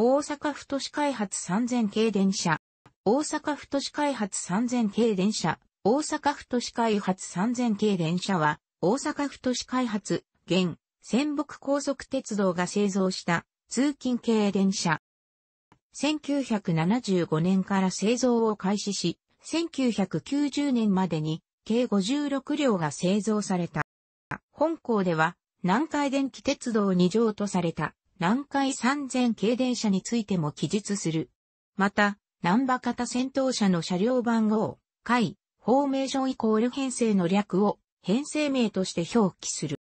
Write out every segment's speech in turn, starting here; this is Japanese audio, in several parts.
大阪府都市開発3000系電車、大阪府都市開発3000系電車、大阪府都市開発3000系電車は、大阪府都市開発、現、仙北高速鉄道が製造した通勤系電車。1975年から製造を開始し、1990年までに計56両が製造された。本校では、南海電気鉄道2条とされた南海3000系電車についても記述する。また、南馬型戦闘車の車両番号、回、フォーメーションイコール編成の略を編成名として表記する。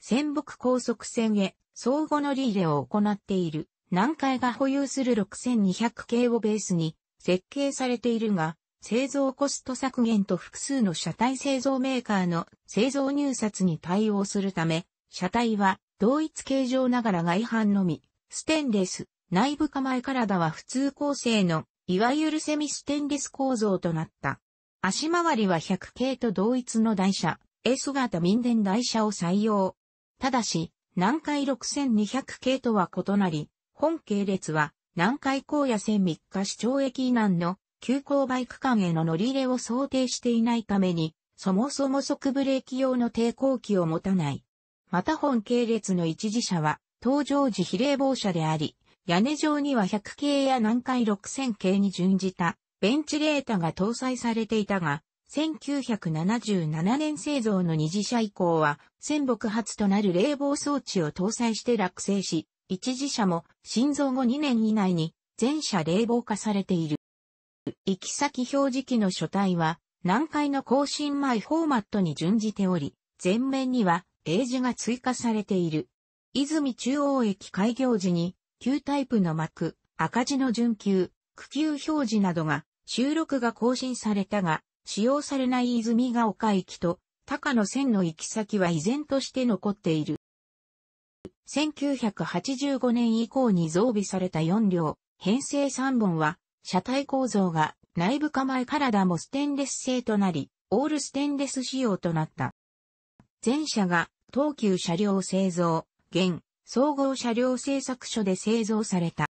戦北高速線へ相互乗り入れを行っている南海が保有する6200系をベースに設計されているが、製造コスト削減と複数の車体製造メーカーの製造入札に対応するため、車体は同一形状ながら外反のみ、ステンレス、内部構え体は普通構成の、いわゆるセミステンレス構造となった。足回りは100系と同一の台車、S 型民電台車を採用。ただし、南海6200系とは異なり、本系列は南海高野線3日市町駅以南の急行バイク間への乗り入れを想定していないために、そもそも即ブレーキ用の抵抗器を持たない。また本系列の一次車は、登場時比例防車であり、屋根上には100系や南海6000系に準じた、ベンチレータが搭載されていたが、1977年製造の二次車以降は、戦木発となる冷房装置を搭載して落成し、一次車も心臓後2年以内に全車冷房化されている。行き先表示器の書体は、南海の更新前フォーマットに準じており、前面には英字が追加されている。泉中央駅開業時に、旧タイプの幕、赤字の準急、区級表示などが、収録が更新されたが、使用されない泉が丘駅と、高野線の行き先は依然として残っている。1985年以降に増備された4両、編成3本は、車体構造が内部構え体もステンレス製となり、オールステンレス仕様となった。前者が東急車両製造、現、総合車両製作所で製造された。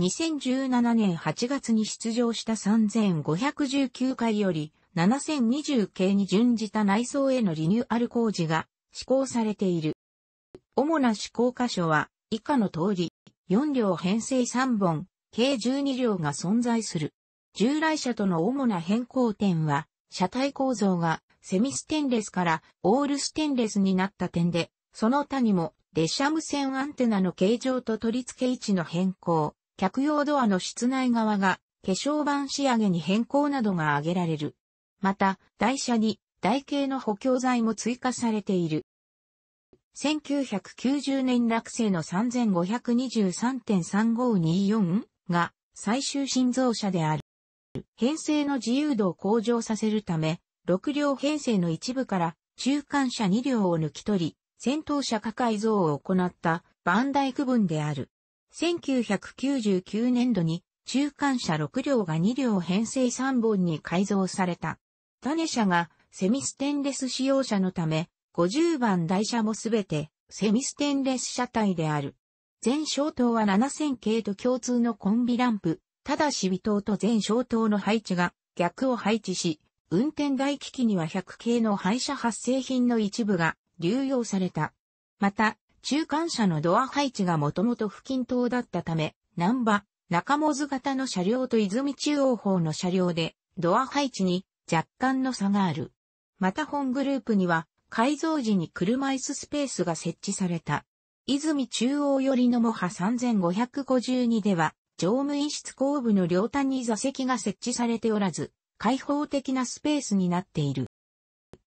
2017年8月に出場した3519回より7020系に準じた内装へのリニューアル工事が施行されている。主な施行箇所は以下の通り、4両編成3本、計12両が存在する。従来車との主な変更点は、車体構造がセミステンレスからオールステンレスになった点で、その他にも、列車無線アンテナの形状と取り付け位置の変更、客用ドアの室内側が化粧板仕上げに変更などが挙げられる。また、台車に台形の補強材も追加されている。1990年落成の3523.3524が最終新造車である。編成の自由度を向上させるため、6両編成の一部から中間車2両を抜き取り、戦闘車化改造を行った番台区分である。1999年度に中間車6両が2両編成3本に改造された。種車がセミステンレス使用車のため、50番台車もすべてセミステンレス車体である。全小灯は7000系と共通のコンビランプ、ただし尾灯と全小灯の配置が逆を配置し、運転台機器には100系の廃車発生品の一部が流用された。また、中間車のドア配置がもともと不均等だったため、南波、中本ず型の車両と泉中央方の車両で、ドア配置に若干の差がある。また本グループには、改造時に車椅子スペースが設置された。泉中央寄りのモハ3552では、乗務員室後部の両端に座席が設置されておらず、開放的なスペースになっている。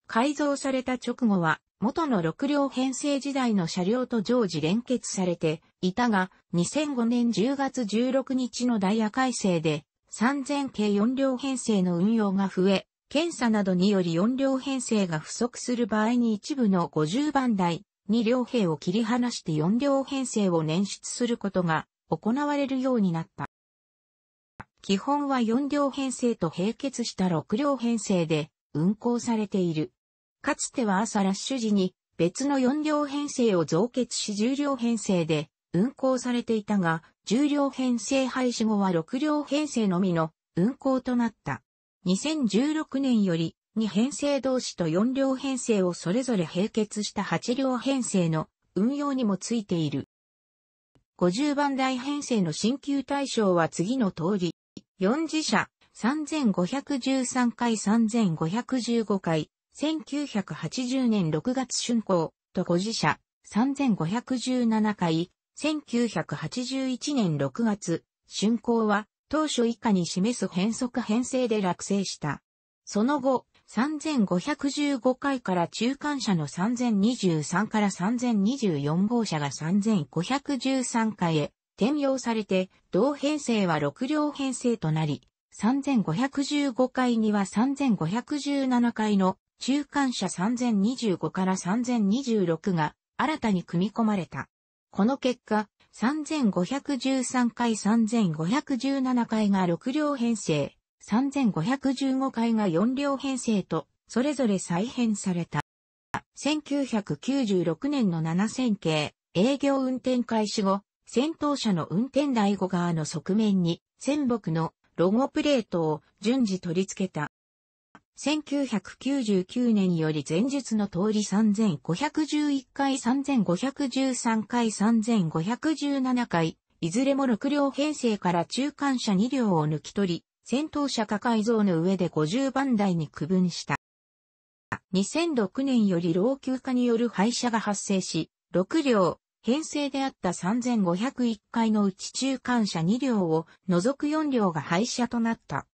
改造された直後は、元の6両編成時代の車両と常時連結されていたが、2005年10月16日のダイヤ改正で、3000系4両編成の運用が増え、検査などにより4両編成が不足する場合に一部の50番台2両兵を切り離して4両編成を捻出することが行われるようになった。基本は4両編成と並結した6両編成で運行されている。かつては朝ラッシュ時に別の4両編成を増結し10両編成で運行されていたが、10両編成廃止後は6両編成のみの運行となった。2016年より2編成同士と4両編成をそれぞれ並結した8両編成の運用にもついている。50番台編成の新旧対象は次の通り、4次社、3513回3515回、1980年6月春行、と5次社、3517回、1981年6月、春行は、当初以下に示す変則編成で落成した。その後、3515回から中間車の3023から3024号車が3513回へ、転用されて、同編成は6両編成となり、3515回には3517回の中間車3025から3026が新たに組み込まれた。この結果、3513回3517回が6両編成、3515回が4両編成と、それぞれ再編された。1996年の7000系営業運転開始後、戦闘車の運転台後側の側面に、戦北のロゴプレートを順次取り付けた。1999年より前述の通り3511回3513回3517回、いずれも6両編成から中間車2両を抜き取り、戦闘車化改造の上で50番台に区分した。2006年より老朽化による廃車が発生し、6両、編成であった3501回のうち中間車2両を除く4両が廃車となった。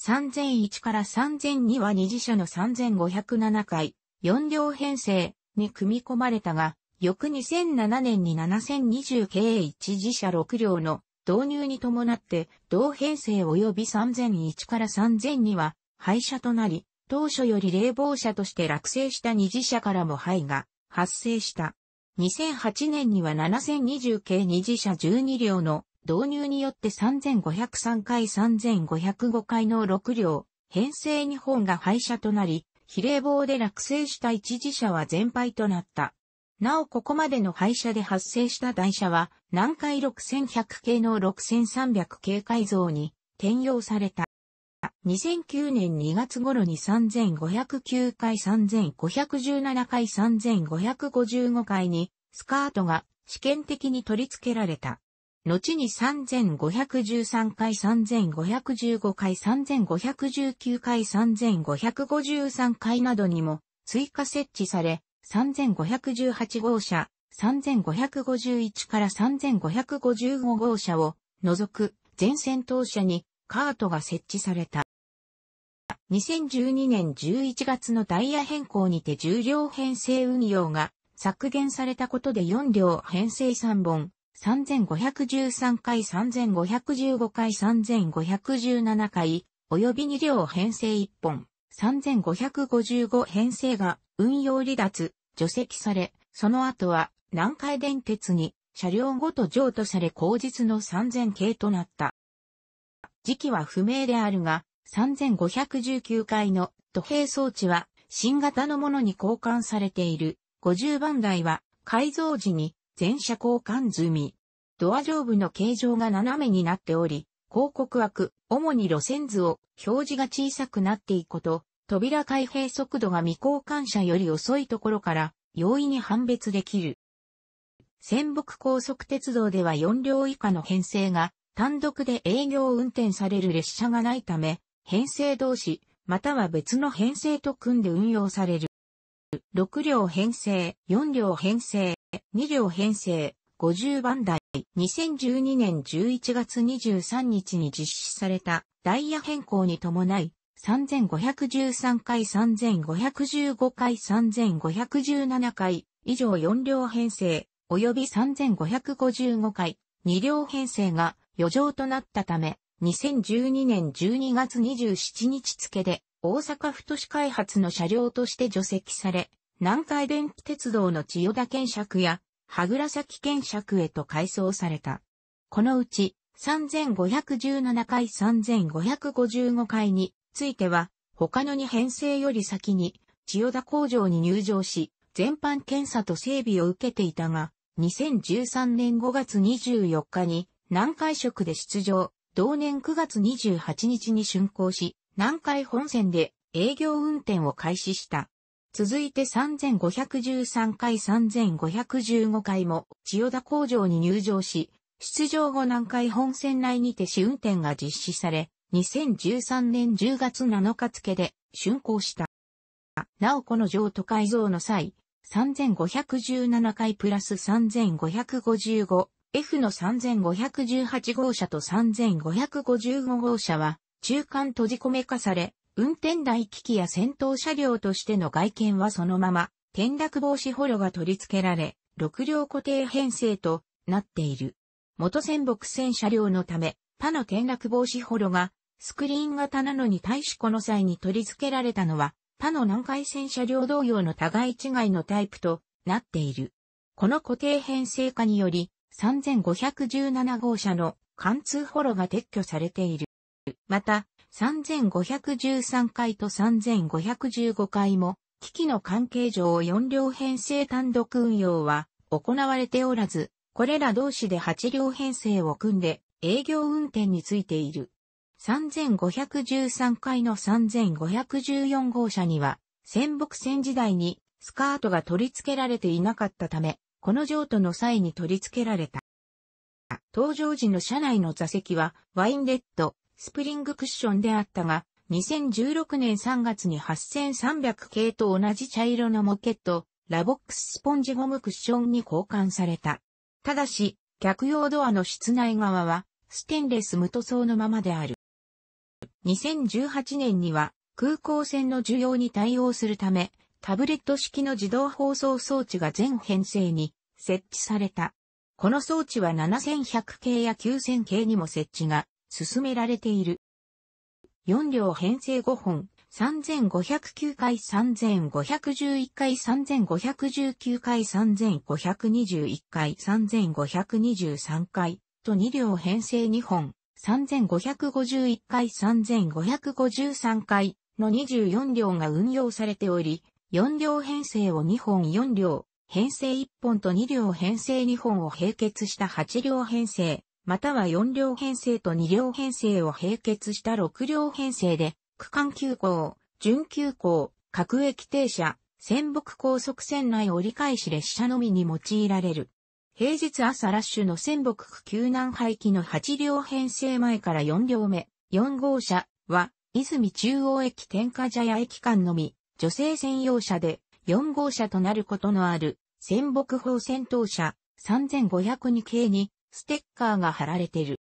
3001から3002は二次車の3507回、4両編成に組み込まれたが、翌2007年に7020系一次車6両の導入に伴って同編成及び3001から3002は廃車となり、当初より冷房車として落成した二次車からも廃が発生した。2008年には7020系二次車12両の導入によって3503回3505回の6両、編成2本が廃車となり、比例棒で落成した一次車は全廃となった。なおここまでの廃車で発生した台車は、南海6100系の6300系改造に転用された。2009年2月頃に3509回3517回3555回にスカートが試験的に取り付けられた。後に3513回3515回3519回3553回などにも追加設置され、3518号車、3551から3555号車を除く全線当車にカートが設置された。2012年11月のダイヤ変更にて10両編成運用が削減されたことで4両編成3本、3513回3515回3517回、及び2両編成1本、3555編成が運用離脱、除籍され、その後は南海電鉄に車両ごと譲渡され後日の3000系となった。時期は不明であるが、3519回の土平装置は新型のものに交換されている。50番台は改造時に全車交換済み。ドア上部の形状が斜めになっており、広告枠、主に路線図を表示が小さくなっていくこと、扉開閉速度が未交換車より遅いところから容易に判別できる。仙北高速鉄道では4両以下の編成が単独で営業運転される列車がないため、編成同士、または別の編成と組んで運用される。6両編成、4両編成、2両編成、50番台、2012年11月23日に実施されたダイヤ変更に伴い、3513回、3515回、3517回、以上4両編成、及び3555回、2両編成が余剰となったため、2012年12月27日付で大阪府都市開発の車両として除籍され、南海電気鉄道の千代田検尺や、羽倉崎検尺へと改装された。このうち、3517回3555回については、他の2編成より先に、千代田工場に入場し、全般検査と整備を受けていたが、2013年5月24日に、南海職で出場、同年9月28日に竣工し、南海本線で営業運転を開始した。続いて3513回3515回も千代田工場に入場し、出場後南海本線内にて試運転が実施され、2013年10月7日付で竣工した。なおこの譲渡改造の際、3517回プラス3555 F の3518号車と3555号車は中間閉じ込め化され、運転台機器や戦闘車両としての外見はそのまま転落防止捕虜が取り付けられ、6両固定編成となっている。元戦北戦車両のため、他の転落防止捕虜がスクリーン型なのに対しこの際に取り付けられたのは、他の南海戦車両同様の互い違いのタイプとなっている。この固定編成化により、3517号車の貫通ホロが撤去されている。また、3513回と3515回も、機器の関係上4両編成単独運用は行われておらず、これら同士で8両編成を組んで営業運転についている。3513回の3514号車には、戦北戦時代にスカートが取り付けられていなかったため、この譲渡の際に取り付けられた。登場時の車内の座席はワインレッド、スプリングクッションであったが、2016年3月に8300系と同じ茶色のモケット、ラボックススポンジゴムクッションに交換された。ただし、客用ドアの室内側は、ステンレス無塗装のままである。2018年には、空港線の需要に対応するため、タブレット式の自動放送装置が全編成に設置された。この装置は7100系や9000系にも設置が進められている。4両編成5本、3509回3511回3519回3521回3523回と2両編成2本、3551回3553回の24両が運用されており、4両編成を2本4両、編成1本と2両編成2本を並結した8両編成、または4両編成と2両編成を並結した6両編成で、区間急行、準急行、各駅停車、仙北高速線内折り返し列車のみに用いられる。平日朝ラッシュの仙北区急南廃棄の8両編成前から4両目、4号車は、泉中央駅天下茶屋駅間のみ、女性専用車で4号車となることのある戦北砲戦闘車3502系にステッカーが貼られている。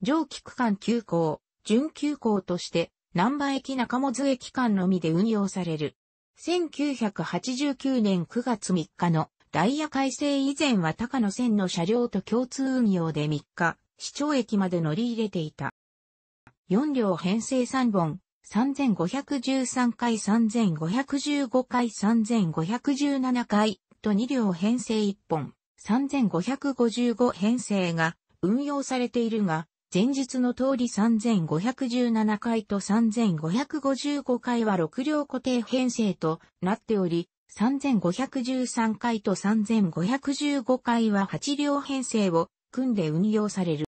上記区間急行、準急行として南波駅中本駅間のみで運用される。1989年9月3日のダイヤ改正以前は高野線の車両と共通運用で3日、市長駅まで乗り入れていた。4両編成3本、3513回3515回3517回と2両編成1本、3555編成が運用されているが、前述の通り3517回と3555回は6両固定編成となっており、3513回と3515回は8両編成を組んで運用される。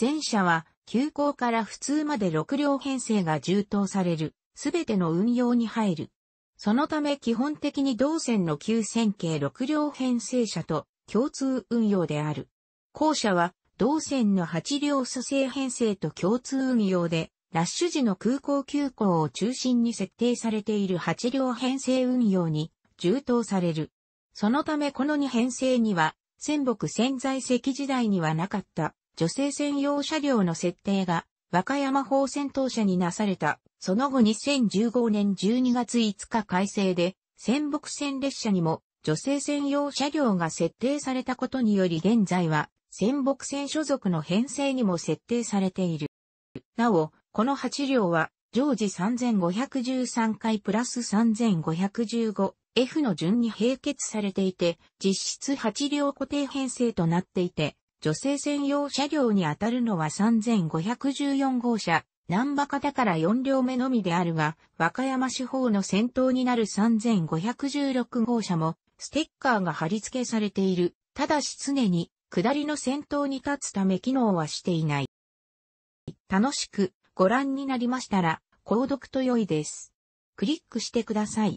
前者は急行から普通まで6両編成が充当される、すべての運用に入る。そのため基本的に同線の急線形6両編成車と共通運用である。後者は同線の8両蘇生編成と共通運用で、ラッシュ時の空港急行を中心に設定されている8両編成運用に充当される。そのためこの2編成には、仙北潜在石時代にはなかった女性専用車両の設定が和歌山法戦闘車になされた、その後2015年12月5日改正で、戦北線列車にも女性専用車両が設定されたことにより現在は、戦北線所属の編成にも設定されている。なお、この8両は、常時3513回プラス 3515F の順に並結されていて、実質8両固定編成となっていて、女性専用車両に当たるのは3514号車、南馬方から4両目のみであるが、和歌山市方の先頭になる3516号車も、ステッカーが貼り付けされている。ただし常に、下りの先頭に立つため機能はしていない。楽しくご覧になりましたら、購読と良いです。クリックしてください。